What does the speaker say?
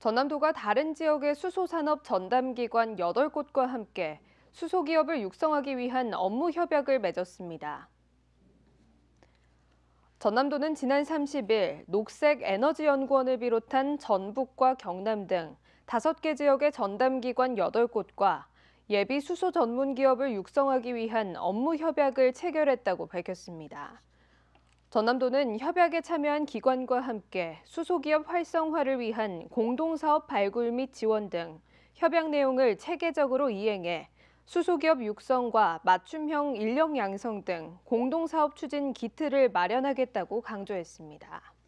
전남도가 다른 지역의 수소산업 전담기관 8곳과 함께 수소기업을 육성하기 위한 업무 협약을 맺었습니다. 전남도는 지난 30일 녹색에너지연구원을 비롯한 전북과 경남 등 5개 지역의 전담기관 8곳과 예비 수소 전문 기업을 육성하기 위한 업무 협약을 체결했다고 밝혔습니다. 전남도는 협약에 참여한 기관과 함께 수소기업 활성화를 위한 공동사업 발굴 및 지원 등 협약 내용을 체계적으로 이행해 수소기업 육성과 맞춤형 인력 양성 등 공동사업 추진 기틀을 마련하겠다고 강조했습니다.